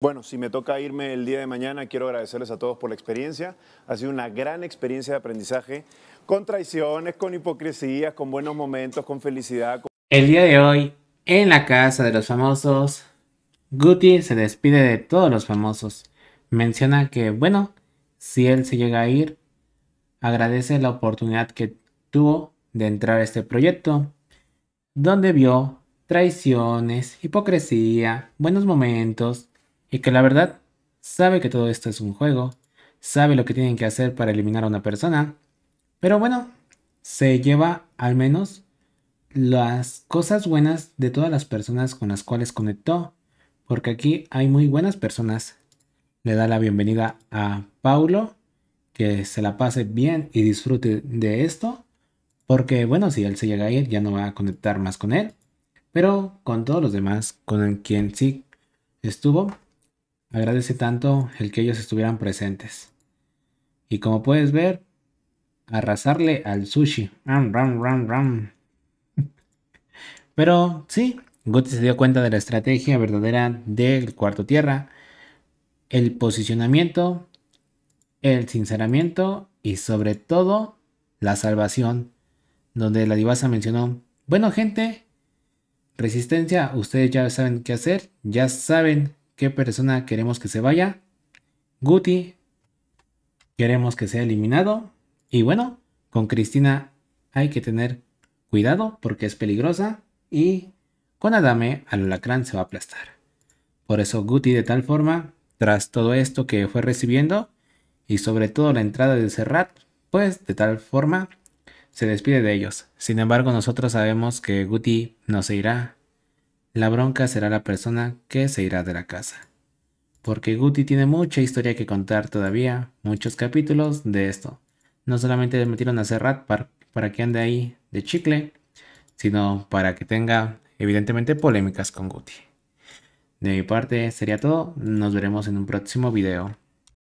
Bueno, si me toca irme el día de mañana, quiero agradecerles a todos por la experiencia. Ha sido una gran experiencia de aprendizaje, con traiciones, con hipocresías, con buenos momentos, con felicidad. El día de hoy, en la casa de los famosos, Guti se despide de todos los famosos. Menciona que, bueno, si él se llega a ir, agradece la oportunidad que tuvo de entrar a este proyecto, donde vio traiciones, hipocresía, buenos momentos, y que la verdad sabe que todo esto es un juego, sabe lo que tienen que hacer para eliminar a una persona, pero bueno, se lleva al menos las cosas buenas de todas las personas con las cuales conectó, porque aquí hay muy buenas personas. Le da la bienvenida a Paulo, que se la pase bien y disfrute de esto, porque bueno, si él se llega a ir ya no va a conectar más con él, pero con todos los demás con quien sí estuvo, agradece tanto el que ellos estuvieran presentes. Y como puedes ver, arrasarle al sushi. Ram, ram, ram, ram. Pero sí, Guti se dio cuenta de la estrategia verdadera del cuarto tierra, el posicionamiento, el sinceramiento y sobre todo la salvación, donde la divasa mencionó, bueno gente, resistencia, ustedes ya saben qué hacer, ya saben ¿Qué persona queremos que se vaya? Guti. Queremos que sea eliminado. Y bueno, con Cristina hay que tener cuidado porque es peligrosa. Y con Adame al alacrán se va a aplastar. Por eso Guti de tal forma, tras todo esto que fue recibiendo y sobre todo la entrada de Serrat, pues de tal forma se despide de ellos. Sin embargo, nosotros sabemos que Guti no se irá la bronca será la persona que se irá de la casa. Porque Guti tiene mucha historia que contar todavía, muchos capítulos de esto. No solamente le metieron a Serrat para, para que ande ahí de chicle, sino para que tenga evidentemente polémicas con Guti. De mi parte sería todo, nos veremos en un próximo video.